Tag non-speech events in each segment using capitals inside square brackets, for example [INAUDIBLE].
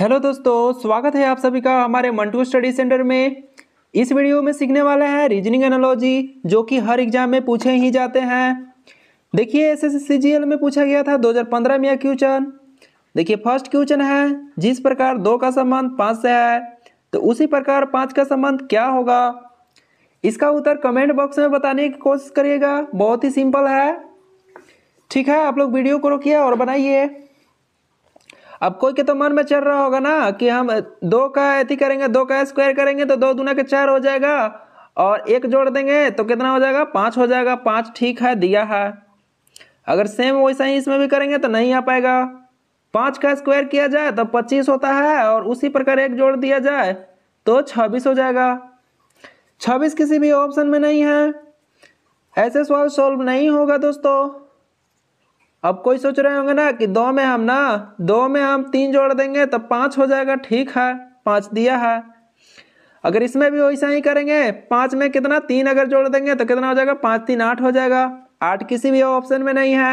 hello दोस्तों स्वागत है आप सभी का हमारे मंटू स्टडी सेंटर में इस वीडियो में सीखने वाले हैं रीजनिंग एनालॉजी जो कि हर एग्जाम में पूछे ही जाते हैं देखिए एस एस में पूछा गया था 2015 में यह क्वेश्चन देखिए फर्स्ट क्वेश्चन है जिस प्रकार दो का संबंध पाँच से है तो उसी प्रकार पाँच का संबंध क्या होगा इसका उत्तर कमेंट बॉक्स में बताने की कोशिश करिएगा बहुत ही सिंपल है ठीक है आप लोग वीडियो को रोकिए और बनाइए अब कोई के तो मन में चल रहा होगा ना कि हम दो का अति करेंगे दो का स्क्वायर करेंगे तो दो दुना के चार हो जाएगा और एक जोड़ देंगे तो कितना हो जाएगा पाँच हो जाएगा पाँच ठीक है दिया है अगर सेम वैसा ही इसमें भी करेंगे तो नहीं आ पाएगा पाँच का स्क्वायर किया जाए तो पच्चीस होता है और उसी प्रकार एक जोड़ दिया जाए तो छब्बीस हो जाएगा छब्बीस किसी भी ऑप्शन में नहीं है ऐसे सवाल सॉल्व नहीं होगा दोस्तों अब कोई सोच रहे होंगे ना कि दो में हम ना दो में हम तीन जोड़ देंगे तो पांच हो जाएगा ठीक है पांच दिया है अगर इसमें भी वैसा ही करेंगे पांच में कितना तीन अगर जोड़ देंगे तो कितना हो जाएगा पांच तीन आठ हो जाएगा आठ किसी भी ऑप्शन में नहीं है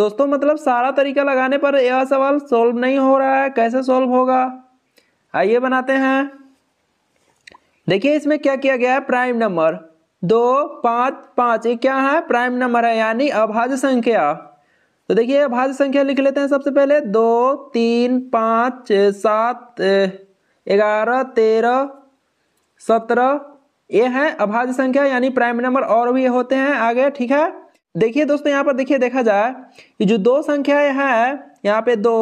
दोस्तों मतलब सारा तरीका लगाने पर यह सवाल सोल्व नहीं हो रहा है कैसे सोल्व होगा आइए बनाते हैं देखिए इसमें क्या किया गया है प्राइम नंबर दो पाँच पांच ये क्या है प्राइम नंबर है यानी अभाज्य संख्या तो देखिए अब संख्या लिख लेते हैं सबसे पहले दो तीन पाँच सात ग्यारह तेरह सत्रह ये हैं अभाज्य संख्या यानी प्राइम नंबर और भी होते हैं आगे ठीक है देखिए दोस्तों यहाँ पर देखिए देखा जाए कि जो दो संख्याएं हैं यहाँ पे दो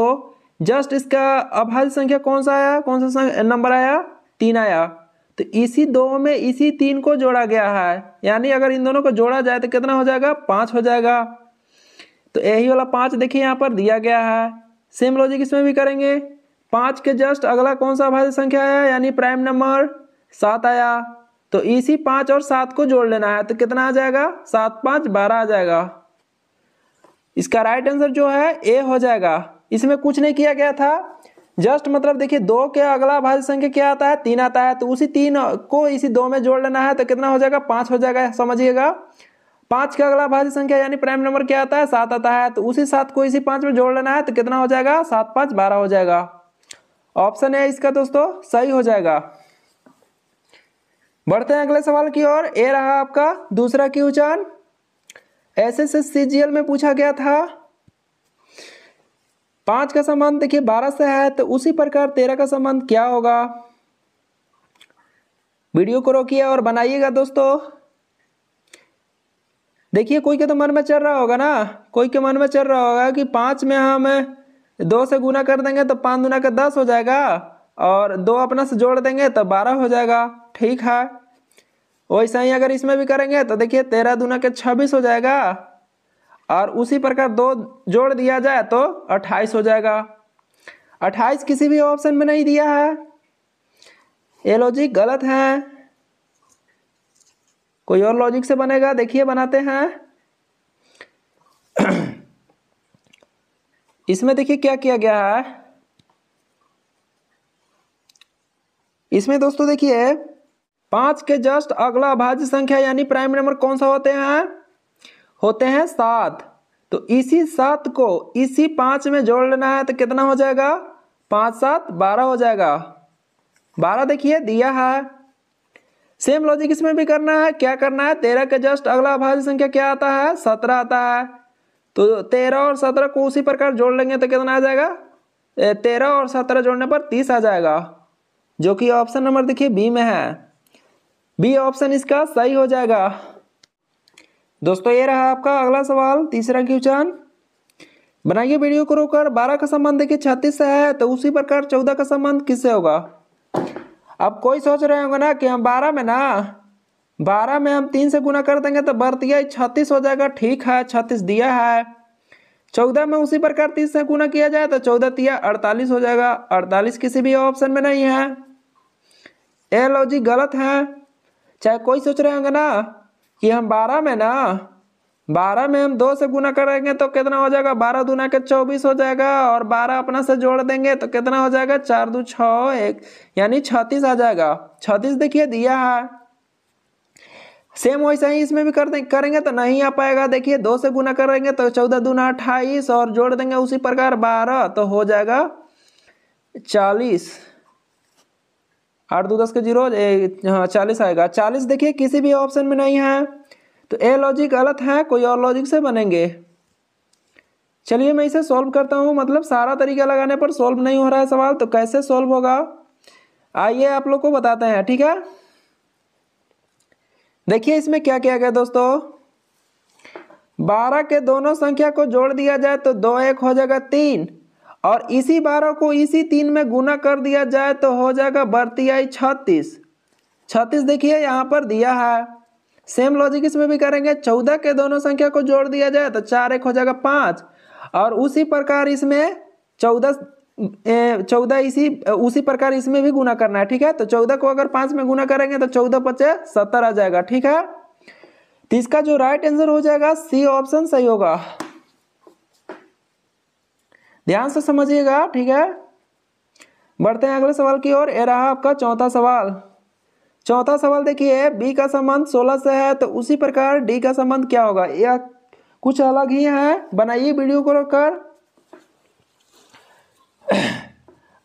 जस्ट इसका अभाज्य संख्या कौन सा आया कौन सा नंबर आया तीन आया तो इसी दो में इसी तीन को जोड़ा गया है यानी अगर इन दोनों को जोड़ा जाए तो कितना हो जाएगा पाँच हो जाएगा तो यही वाला पाँच देखिए यहाँ पर दिया गया है सेम लॉजिक इसमें भी करेंगे पाँच के जस्ट अगला कौन सा भाज्य संख्या आया यानी प्राइम नंबर सात आया तो इसी पाँच और सात को जोड़ लेना है तो कितना आ जाएगा सात पाँच बारह आ जाएगा इसका राइट आंसर जो है ए हो जाएगा इसमें कुछ नहीं किया गया था जस्ट मतलब देखिए दो के अगला भाज्य संख्या क्या आता है तीन आता है तो उसी तीन को इसी दो में जोड़ लेना है तो कितना हो जाएगा पाँच हो जाएगा समझिएगा पांच का अगला भाज्य संख्या यानी प्राइम नंबर क्या आता है सात आता है तो उसी सात को इसी पांच में जोड़ लेना है तो कितना हो जाएगा सात पांच बारह हो जाएगा ऑप्शन है इसका दोस्तों सही हो जाएगा बढ़ते हैं अगले सवाल की ओर ए रहा आपका दूसरा की उचान एस एस सी में पूछा गया था पांच का संबंध देखिए बारह से है तो उसी प्रकार तेरह का संबंध क्या होगा वीडियो को रोकिए और बनाइएगा दोस्तों देखिए कोई के तो मन में चल रहा होगा ना कोई के मन में चल रहा होगा कि पाँच में हम दो से गुना कर देंगे तो पाँच गुना का दस हो जाएगा और दो अपना से जोड़ देंगे तो बारह हो जाएगा ठीक है वैसा ही अगर इसमें भी करेंगे तो देखिए तेरह दुना के छब्बीस हो जाएगा और उसी प्रकार दो जोड़ दिया जाए तो अट्ठाईस हो जाएगा अट्ठाईस किसी भी ऑप्शन में नहीं दिया है ये लॉजिक गलत है कोई और लॉजिक से बनेगा देखिए बनाते हैं इसमें देखिए क्या किया गया है इसमें दोस्तों देखिए पांच के जस्ट अगला अभाज्य संख्या यानी प्राइम नंबर कौन सा होते हैं होते हैं सात तो इसी सात को इसी पांच में जोड़ लेना है तो कितना हो जाएगा पांच सात बारह हो जाएगा बारह देखिए दिया है सेम लॉजिक इसमें भी करना है क्या करना है तेरह के जस्ट अगला अभाज्य संख्या क्या आता है सत्रह आता है तो तेरह और सत्रह को उसी प्रकार जोड़ लेंगे तो कितना आ जाएगा तेरह और सत्रह जोड़ने पर तीस आ जाएगा जो कि ऑप्शन नंबर देखिए बी में है बी ऑप्शन इसका सही हो जाएगा दोस्तों ये रहा आपका अगला सवाल तीसरा क्वेश्चन बनाइए वीडियो को रोकर बारह का संबंध देखिए छत्तीस से है तो उसी प्रकार चौदह का संबंध किससे होगा अब कोई सोच रहे होंगे ना कि हम बारह में ना बारह में हम तीन से गुना कर देंगे तो बरतिया छत्तीस हो जाएगा ठीक है छत्तीस दिया है चौदह में उसी प्रकार तीस से गुना किया जाए तो चौदह तिया अड़तालीस हो जाएगा अड़तालीस किसी भी ऑप्शन में नहीं है ए लॉजिक गलत है चाहे कोई सोच रहे होंगे ना कि हम बारह में ना बारह में हम दो से गुना करेंगे तो कितना हो जाएगा बारह दूना के चौबीस हो जाएगा और बारह अपना से जोड़ देंगे तो कितना हो जाएगा चार दो छ एक यानी छत्तीस आ जाएगा छत्तीस देखिए दिया है सेम वैसा ही इसमें भी कर दें करेंगे तो नहीं आ पाएगा देखिए दो से गुना करेंगे तो चौदह दूना अट्ठाईस और जोड़ देंगे उसी प्रकार बारह तो हो जाएगा चालीस आठ दो दस के जीरो हाँ, चालीस आएगा चालीस देखिए किसी भी ऑप्शन में नहीं है तो ए लॉजिक गलत है कोई और लॉजिक से बनेंगे चलिए मैं इसे सॉल्व करता हूँ मतलब सारा तरीका लगाने पर सॉल्व नहीं हो रहा है सवाल तो कैसे सॉल्व होगा आइए आप लोग को बताते हैं ठीक है देखिए इसमें क्या किया गया दोस्तों बारह के दोनों संख्या को जोड़ दिया जाए तो दो एक हो जाएगा तीन और इसी बारह को इसी तीन में गुना कर दिया जाए तो हो जाएगा बरती आई छत्तीस छत्तीस देखिए यहाँ पर दिया है सेम लॉजिक इसमें भी करेंगे चौदह के दोनों संख्या को जोड़ दिया जाए तो चार एक हो जाएगा पाँच और उसी प्रकार इसमें चौदह चौदह इसी उसी प्रकार इसमें भी गुना करना है ठीक है तो चौदह को अगर पाँच में गुना करेंगे तो चौदह पचे सत्तर आ जाएगा ठीक है तो इसका जो राइट आंसर हो जाएगा सी ऑप्शन सही होगा ध्यान से समझिएगा ठीक है बढ़ते हैं अगले सवाल की ओर ये रहा आपका चौथा सवाल चौथा सवाल देखिए बी का संबंध सोलह से है तो उसी प्रकार डी का संबंध क्या होगा यह कुछ अलग ही है बनाइए वीडियो को रखकर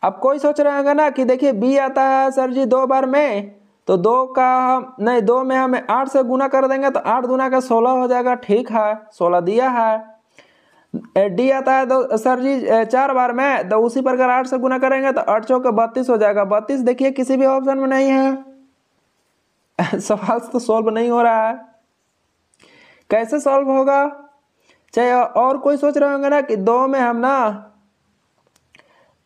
अब कोई सोच रहे होगा ना कि देखिए बी आता है सर जी दो बार में तो दो का हम नहीं दो में हमें आठ से गुना कर देंगे तो आठ गुना का सोलह हो जाएगा ठीक है सोलह दिया है डी आता है तो सर जी चार बार में तो उसी प्रकार आठ से गुना करेंगे तो आठ चौके बत्तीस हो जाएगा बत्तीस देखिए किसी भी ऑप्शन में नहीं है [LAUGHS] सवाल तो सॉल्व नहीं हो रहा है कैसे सॉल्व होगा चाहे और कोई सोच रहे होंगे ना कि दो में हम ना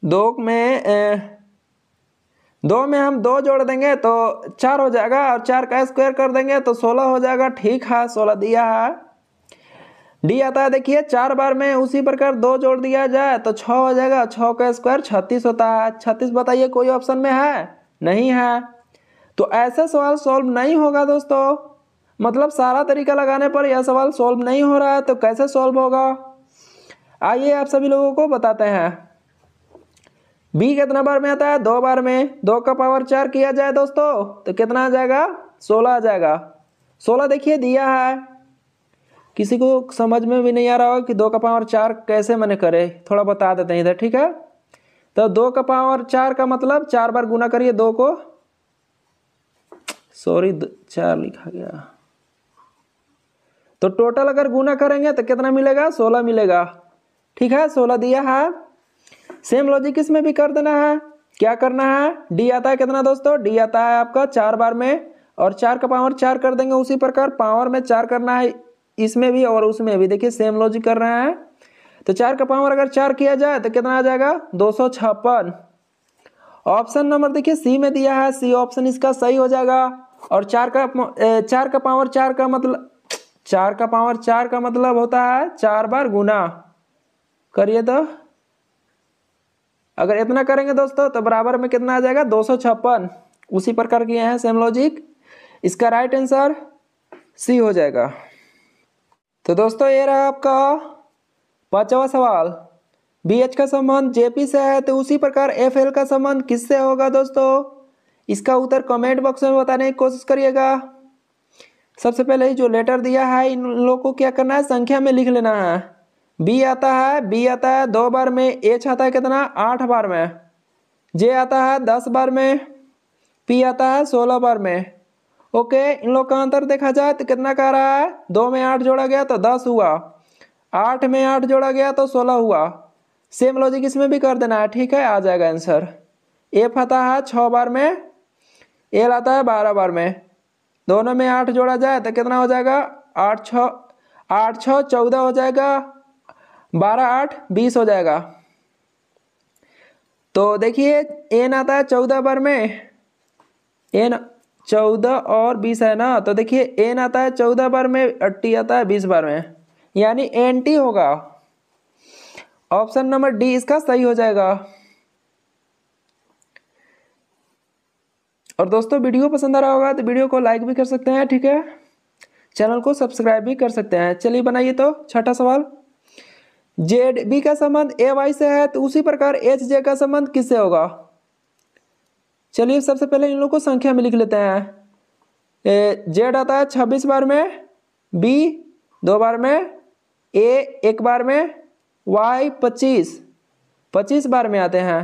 दो में ए, दो में हम दो जोड़ देंगे तो चार हो जाएगा और चार का स्क्वायर कर देंगे तो सोलह हो जाएगा ठीक है सोलह दिया है डी आता है देखिए चार बार में उसी प्रकार दो जोड़ दिया जाए तो छ हो जाएगा छ का स्क्वायर छत्तीस होता है छत्तीस बताइए कोई ऑप्शन में है नहीं है तो ऐसा सवाल सॉल्व नहीं होगा दोस्तों मतलब सारा तरीका लगाने पर यह सवाल सॉल्व नहीं हो रहा है तो कैसे सॉल्व होगा आइए आप सभी लोगों को बताते हैं बी कितना बार में आता है दो बार में दो का पावर चार किया जाए दोस्तों तो कितना आ जाएगा सोलह आ जाएगा सोलह देखिए दिया है किसी को समझ में भी नहीं आ रहा होगा कि दो का पावर चार कैसे मैंने करे थोड़ा बता देते हैं इधर ठीक है तो दो का पावर चार का मतलब चार बार गुना करिए दो को सॉरी चार लिखा गया तो टोटल अगर गुना करेंगे तो कितना मिलेगा सोलह मिलेगा ठीक है सोलह दिया है सेम लॉजिक इसमें भी कर देना है क्या करना है डी आता है कितना दोस्तों डी आता है आपका चार बार में और चार का पावर चार कर देंगे उसी प्रकार पावर में चार करना है इसमें भी और उसमें भी देखिए सेम लॉजिक कर रहे हैं तो चार का पावर अगर चार किया जाए तो कितना आ जाएगा दो ऑप्शन नंबर देखिए सी में दिया है सी ऑप्शन इसका सही हो जाएगा और चार का चार का पावर चार का मतलब चार का पावर चार का मतलब होता है चार बार गुना करिए तो अगर इतना करेंगे दोस्तों तो बराबर में कितना आ जाएगा दो सौ छप्पन उसी प्रकार किए हैं सेम लॉजिक इसका राइट आंसर सी हो जाएगा तो दोस्तों ये रहा आपका पांचवा सवाल बी एच का संबंध जेपी से है तो उसी प्रकार एफ एल का संबंध किससे होगा दोस्तों इसका उत्तर कमेंट बॉक्स में बताने की कोशिश करिएगा सबसे पहले जो लेटर दिया है इन लोग को क्या करना है संख्या में लिख लेना है बी आता है बी आता है दो बार में एच आता है कितना आठ बार में जे आता है दस बार में पी आता है सोलह बार में ओके इन लोग का अंतर देखा जाए तो कितना कह रहा है दो में आठ जोड़ा गया तो दस हुआ आठ में आठ जोड़ा गया तो सोलह हुआ सेम लॉजिक इसमें भी कर देना है ठीक है आ जाएगा आंसर एफ आता है छः बार में एल आता है बारह बार में दोनों में आठ जोड़ा जाए तो कितना हो जाएगा आठ छ आठ छ चौदह हो जाएगा बारह आठ बीस हो जाएगा तो देखिए एन आता है चौदह बार में एन चौदह और बीस है ना तो देखिए एन आता है चौदह बार में टी आता है बीस बार में यानी एन टी होगा ऑप्शन नंबर डी इसका सही हो जाएगा और दोस्तों वीडियो पसंद आ रहा होगा तो वीडियो को लाइक भी कर सकते हैं ठीक है चैनल को सब्सक्राइब भी कर सकते हैं चलिए बनाइए तो छठा सवाल जेड बी का संबंध ए वाई से है तो उसी प्रकार एच जे का संबंध किससे होगा चलिए सबसे पहले इन लोग को संख्या में लिख लेते हैं जेड आता है छब्बीस बार में बी दो बार में ए एक बार में वाई पच्चीस पच्चीस बार में आते हैं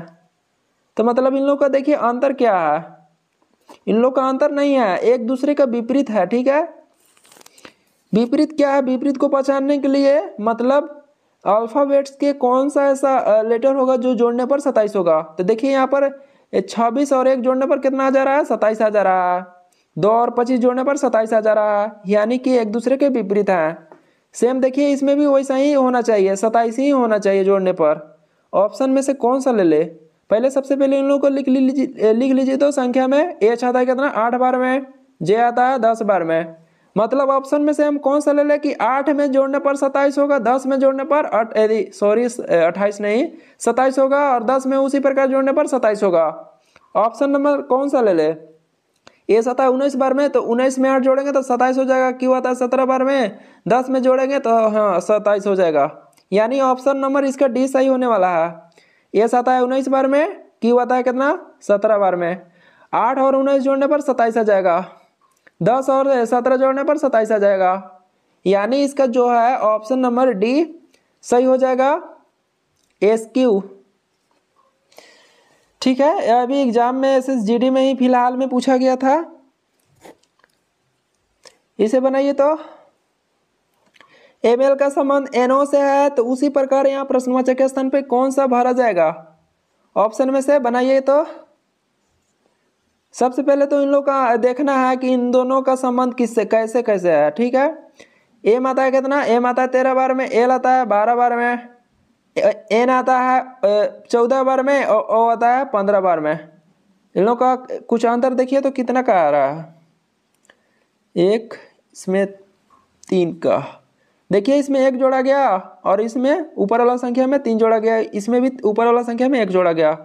तो मतलब इन लोग का देखिए अंतर क्या है इन लोग का अंतर नहीं है एक दूसरे का विपरीत है ठीक है विपरीत क्या है विपरीत को पहचानने के लिए मतलब अल्फ़ाबेट्स के कौन सा ऐसा लेटर होगा जो जोड़ने पर सताइस होगा तो देखिए यहाँ पर छब्बीस और एक जोड़ने पर कितना आ जा रहा है सताइस आ जा रहा है दो और पच्चीस जोड़ने पर सताइस आ जा रहा है यानी कि एक दूसरे के विपरीत है सेम देखिए इसमें भी वैसा ही होना चाहिए सताइस ही होना चाहिए जोड़ने पर ऑप्शन में से कौन सा ले ले पहले सबसे पहले इन लोगों को लिख लीजिए लिख लीजिए तो संख्या में एच आता है कितना आठ बार में जे आता है दस बार में मतलब ऑप्शन में से हम कौन सा ले लें कि आठ में जोड़ने पर सताइस होगा दस में जोड़ने पर यदि सॉरी अट्ठाईस नहीं सताइस होगा और दस में उसी प्रकार जोड़ने पर सताइस होगा ऑप्शन नंबर कौन सा ले लें ए सता है उन्नीस बार में तो उन्नीस में आठ जोड़ेंगे तो सताइस हो जाएगा क्यों आता है सत्रह बार में दस में जोड़ेंगे तो हाँ सताइस हो जाएगा यानी ऑप्शन नंबर इसका डी सही होने वाला है एस आता है उन्नीस बार में क्यू आता है कितना सत्रह बार में आठ और उन्नीस जोड़ने पर सताइस आ जाएगा दस और सत्रह जोड़ने पर सताइस आ जाएगा यानी इसका जो है ऑप्शन नंबर डी सही हो जाएगा एस क्यू ठीक है अभी एग्जाम में एस एस जी डी में ही फिलहाल में पूछा गया था इसे बनाइए तो एम एल का संबंध एनओ से है तो उसी प्रकार यहाँ प्रश्नवाचक के स्थान पे कौन सा भरा जाएगा ऑप्शन में से बनाइए तो सबसे पहले तो इन लोग का देखना है कि इन दोनों का संबंध किससे कैसे कैसे है ठीक है एम आता है कितना एम आता है तेरह बार में एल आता है बारह बार में एन आता है चौदह बार में और ओ आता है पंद्रह बार में इन लोग का कुछ अंतर देखिए तो कितना का आ रहा है एक इसमें तीन का देखिए इसमें एक जोड़ा गया और इसमें ऊपर वाला संख्या में तीन जोड़ा गया इसमें भी ऊपर वाला संख्या में एक जोड़ा गया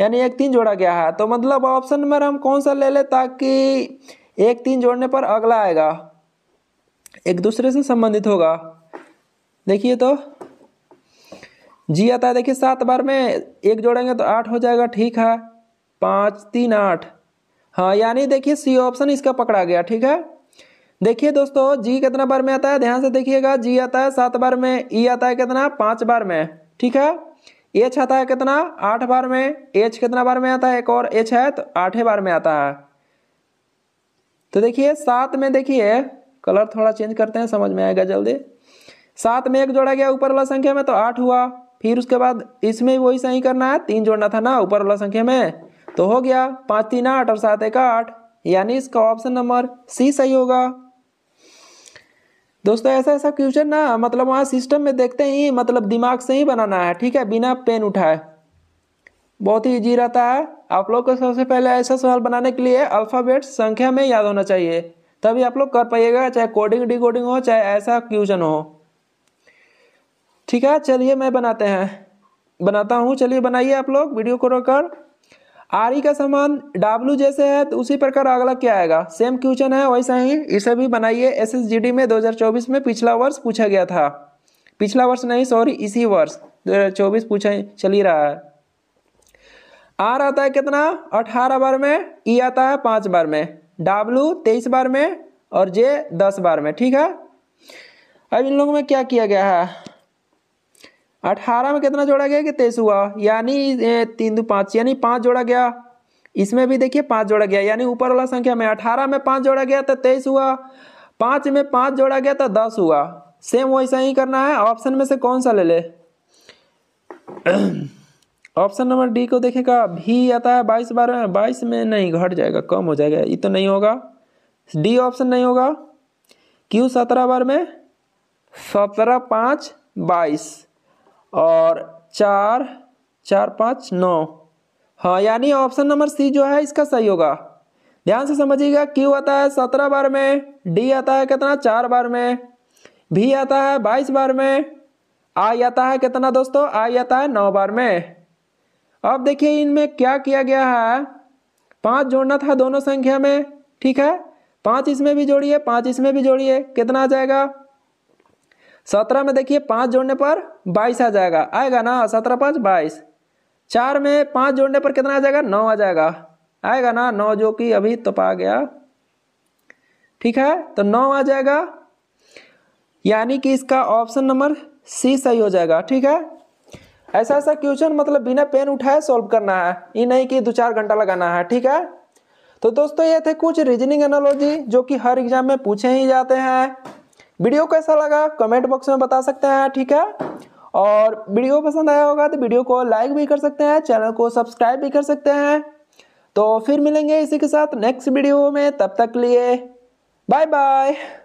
यानी एक तीन जोड़ा गया है तो मतलब ऑप्शन नंबर हम कौन सा ले लें ताकि एक तीन जोड़ने पर अगला आएगा एक दूसरे से संबंधित होगा देखिए तो जी आता है देखिए सात बार में एक जोड़ेंगे तो आठ हो जाएगा ठीक है पाँच तीन आठ हाँ यानी देखिए सी ऑप्शन इसका पकड़ा गया ठीक है देखिए दोस्तों जी कितना बार में आता है ध्यान से देखिएगा जी आता है सात बार में ई e आता है कितना पांच बार में ठीक है एच आता है कितना आठ बार में एच कितना बार में आता है एक और एच है तो आठे बार में आता है तो देखिए सात में देखिए कलर थोड़ा चेंज करते हैं समझ में आएगा जल्दी सात में एक जोड़ा गया ऊपर वाला संख्या में तो आठ हुआ फिर उसके बाद इसमें वही सही करना है तीन जोड़ना था ना ऊपर वाला संख्या में तो हो गया पांच तीन आठ और सात एक आठ यानी इसका ऑप्शन नंबर सी सही होगा दोस्तों ऐसा ऐसा क्वेश्चन ना मतलब वहाँ सिस्टम में देखते ही मतलब दिमाग से ही बनाना है ठीक है बिना पेन उठाए बहुत ही इजी रहता है आप लोग को सबसे पहले ऐसा सवाल बनाने के लिए अल्फ़ाबेट संख्या में याद होना चाहिए तभी आप लोग कर पाइएगा चाहे कोडिंग डिकोडिंग हो चाहे ऐसा क्यूजन हो ठीक है चलिए मैं बनाते हैं बनाता हूँ चलिए बनाइए आप लोग वीडियो को कर आर का सामान डब्ल्यू जैसे है तो उसी प्रकार अगला क्या आएगा सेम क्वेश्चन है वैसा ही इसे भी बनाइए एस में 2024 में पिछला वर्ष पूछा गया था पिछला वर्ष नहीं सॉरी इसी वर्ष 2024 पूछा चल ही रहा है आर आता है कितना अठारह बार में ई e आता है पांच बार में डब्ल्यू तेईस बार में और जे दस बार में ठीक है अब इन लोगों में क्या किया गया है अठारह में कितना जोड़ा गया कि तेईस हुआ यानी तीन दो पाँच यानी पाँच जोड़ा गया इसमें भी देखिए पाँच जोड़ा गया यानी ऊपर वाला संख्या में अठारह में पाँच जोड़ा गया तो तेईस हुआ पाँच में पाँच जोड़ा गया तो दस हुआ सेम वैसा ही करना है ऑप्शन में से कौन सा ले ले [CLEARS THROAT] ऑप्शन नंबर डी को देखेगा भी आता है बाईस बारह में बाईस में नहीं घट जाएगा कम हो जाएगा ये तो नहीं होगा डी ऑप्शन नहीं होगा क्यू सत्रह बार में सत्रह पाँच बाईस और चार चार पाँच नौ हाँ यानी ऑप्शन नंबर सी जो है इसका सही होगा ध्यान से समझिएगा क्यू आता है सत्रह बार में डी आता है कितना चार बार में भी आता है बाईस बार में आई आता है कितना दोस्तों आई आता है नौ बार में अब देखिए इनमें क्या किया गया है पाँच जोड़ना था दोनों संख्या में ठीक है पाँच इसमें भी जोड़िए पाँच इसमें भी जोड़िए कितना आ जाएगा सत्रह में देखिए पाँच जोड़ने पर बाईस आ जाएगा आएगा ना सत्रह पाँच बाईस चार में पाँच जोड़ने पर कितना आ जाएगा नौ आ जाएगा आएगा ना नौ जो कि अभी तो पा गया ठीक है तो नौ आ जाएगा यानी कि इसका ऑप्शन नंबर सी सही हो जाएगा ठीक है ऐसा ऐसा क्वेश्चन मतलब बिना पेन उठाए सॉल्व करना है ये नहीं कि दो चार घंटा लगाना है ठीक है तो दोस्तों ये थे कुछ रीजनिंग एनोलॉजी जो कि हर एग्जाम में पूछे ही जाते हैं वीडियो कैसा लगा कमेंट बॉक्स में बता सकते हैं ठीक है और वीडियो पसंद आया होगा तो वीडियो को लाइक भी कर सकते हैं चैनल को सब्सक्राइब भी कर सकते हैं तो फिर मिलेंगे इसी के साथ नेक्स्ट वीडियो में तब तक लिए बाय बाय